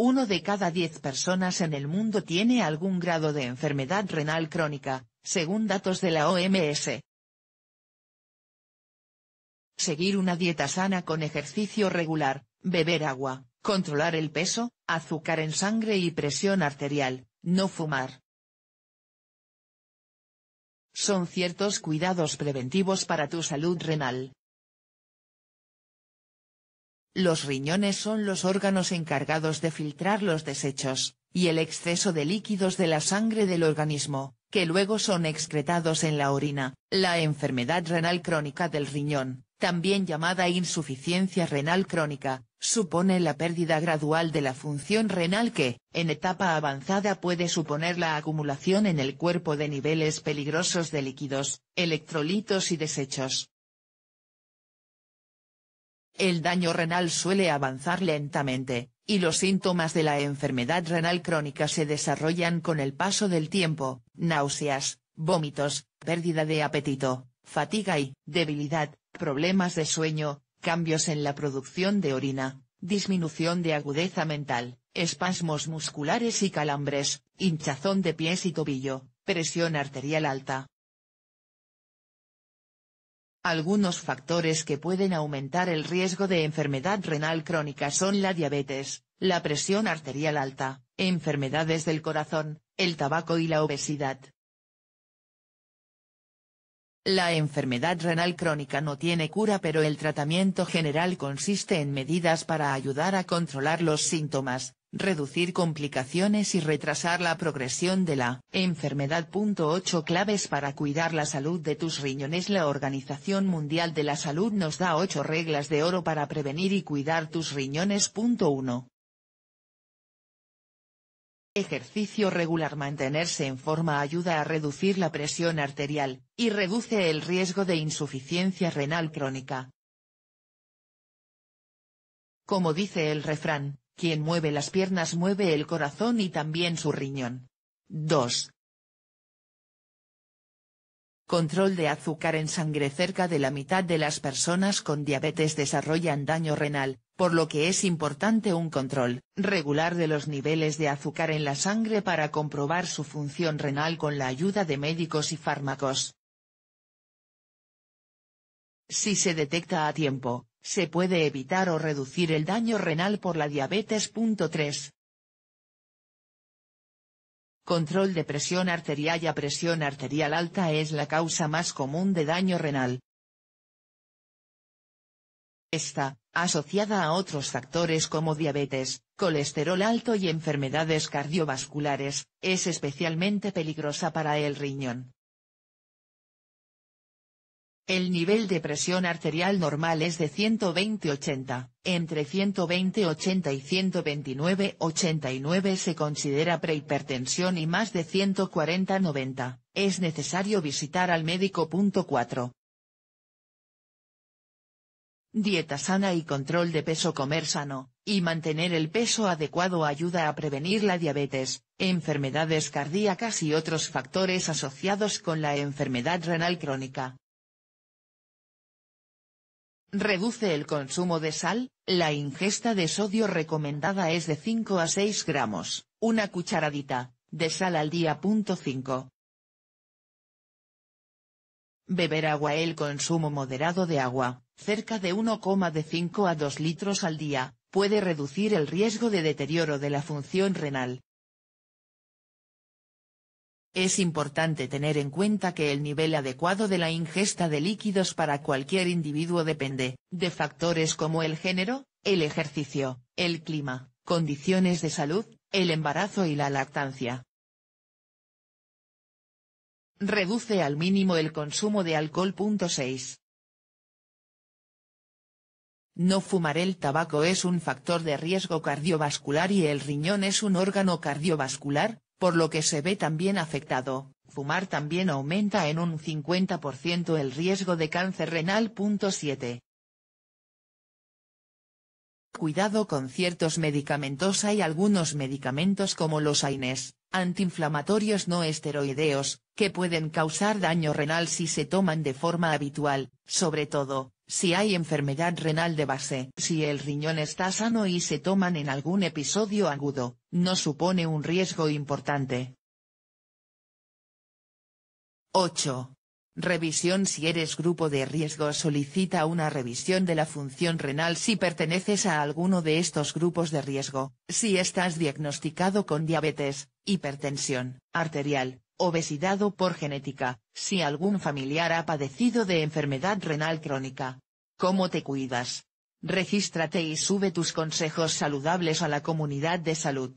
Uno de cada diez personas en el mundo tiene algún grado de enfermedad renal crónica, según datos de la OMS. Seguir una dieta sana con ejercicio regular, beber agua, controlar el peso, azúcar en sangre y presión arterial, no fumar. Son ciertos cuidados preventivos para tu salud renal. Los riñones son los órganos encargados de filtrar los desechos, y el exceso de líquidos de la sangre del organismo, que luego son excretados en la orina. La enfermedad renal crónica del riñón, también llamada insuficiencia renal crónica, supone la pérdida gradual de la función renal que, en etapa avanzada puede suponer la acumulación en el cuerpo de niveles peligrosos de líquidos, electrolitos y desechos, el daño renal suele avanzar lentamente, y los síntomas de la enfermedad renal crónica se desarrollan con el paso del tiempo, náuseas, vómitos, pérdida de apetito, fatiga y debilidad, problemas de sueño, cambios en la producción de orina, disminución de agudeza mental, espasmos musculares y calambres, hinchazón de pies y tobillo, presión arterial alta, algunos factores que pueden aumentar el riesgo de enfermedad renal crónica son la diabetes, la presión arterial alta, enfermedades del corazón, el tabaco y la obesidad. La enfermedad renal crónica no tiene cura pero el tratamiento general consiste en medidas para ayudar a controlar los síntomas, reducir complicaciones y retrasar la progresión de la enfermedad. 8 claves para cuidar la salud de tus riñones La Organización Mundial de la Salud nos da 8 reglas de oro para prevenir y cuidar tus riñones. 1. Ejercicio regular Mantenerse en forma ayuda a reducir la presión arterial, y reduce el riesgo de insuficiencia renal crónica. Como dice el refrán, quien mueve las piernas mueve el corazón y también su riñón. 2. Control de azúcar en sangre Cerca de la mitad de las personas con diabetes desarrollan daño renal, por lo que es importante un control regular de los niveles de azúcar en la sangre para comprobar su función renal con la ayuda de médicos y fármacos. Si se detecta a tiempo, se puede evitar o reducir el daño renal por la diabetes. Control de presión arterial A presión arterial alta es la causa más común de daño renal, esta, asociada a otros factores como diabetes, colesterol alto y enfermedades cardiovasculares, es especialmente peligrosa para el riñón. El nivel de presión arterial normal es de 120-80, entre 120-80 y 129-89 se considera prehipertensión y más de 140-90, es necesario visitar al médico.4 Dieta sana y control de peso Comer sano, y mantener el peso adecuado ayuda a prevenir la diabetes, enfermedades cardíacas y otros factores asociados con la enfermedad renal crónica. Reduce el consumo de sal, la ingesta de sodio recomendada es de 5 a 6 gramos, una cucharadita, de sal al día. Beber agua El consumo moderado de agua, cerca de 1,5 a 2 litros al día, puede reducir el riesgo de deterioro de la función renal. Es importante tener en cuenta que el nivel adecuado de la ingesta de líquidos para cualquier individuo depende, de factores como el género, el ejercicio, el clima, condiciones de salud, el embarazo y la lactancia. Reduce al mínimo el consumo de alcohol. No fumar el tabaco es un factor de riesgo cardiovascular y el riñón es un órgano cardiovascular, por lo que se ve también afectado. Fumar también aumenta en un 50% el riesgo de cáncer renal. 7. Cuidado con ciertos medicamentos Hay algunos medicamentos como los AINES, antiinflamatorios no esteroideos, que pueden causar daño renal si se toman de forma habitual, sobre todo, si hay enfermedad renal de base. Si el riñón está sano y se toman en algún episodio agudo, no supone un riesgo importante. 8. Revisión Si eres grupo de riesgo solicita una revisión de la función renal si perteneces a alguno de estos grupos de riesgo, si estás diagnosticado con diabetes, hipertensión arterial, obesidad o por genética, si algún familiar ha padecido de enfermedad renal crónica. ¿Cómo te cuidas? Regístrate y sube tus consejos saludables a la comunidad de salud.